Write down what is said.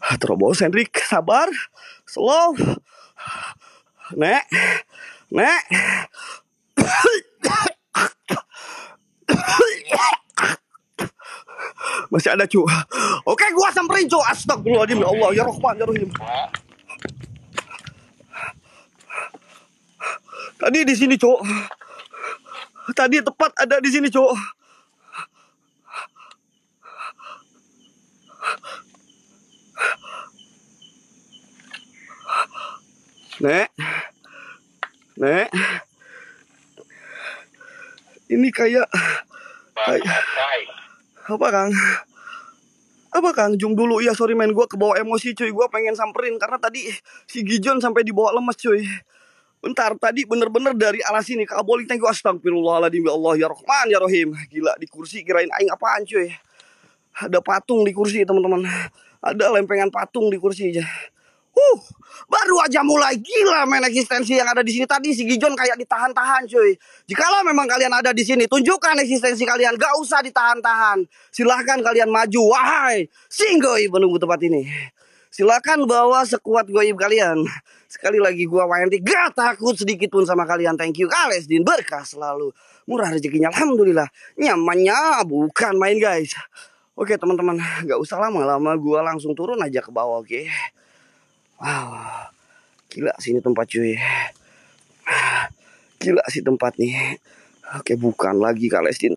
Ah, Terobos Hendrik sabar slow Nek Nek Masih ada cu Oke gua samperin cu Astagfirullahaladzim ya Allah ya Rahman ya Rahim Tadi di sini cu Tadi tepat ada di sini cu Nek. Nek. Ini kayak kayak apa Kang? Apa Kang? Jung dulu ya sorry main gua kebawa emosi cuy. Gua pengen samperin karena tadi si Gijon sampai dibawa lemes cuy. Bentar tadi bener-bener dari arah sini ke thank you astagfirullahaladzim ya Allah ya Rahman ya Rahim. Gila di kursi kirain aing apaan cuy. Ada patung di kursi teman-teman. Ada lempengan patung di kursi aja. Huh aja mulai gila main eksistensi yang ada di sini tadi si Gijon kayak ditahan-tahan cuy. Jikalau memang kalian ada di sini, tunjukkan eksistensi kalian, gak usah ditahan-tahan. Silahkan kalian maju, wahai singgoi menunggu tempat ini. Silahkan bawa sekuat goib kalian. Sekali lagi gua Wayanti gak takut sedikit pun sama kalian. Thank you kales din berkah selalu. Murah rezekinya alhamdulillah. Nyamannya bukan main guys. Oke teman-teman, gak usah lama-lama gua langsung turun aja ke bawah, oke? Okay? Wow. Gila sih ini tempat cuy. Gila sih tempat nih. Oke bukan lagi Kalestin.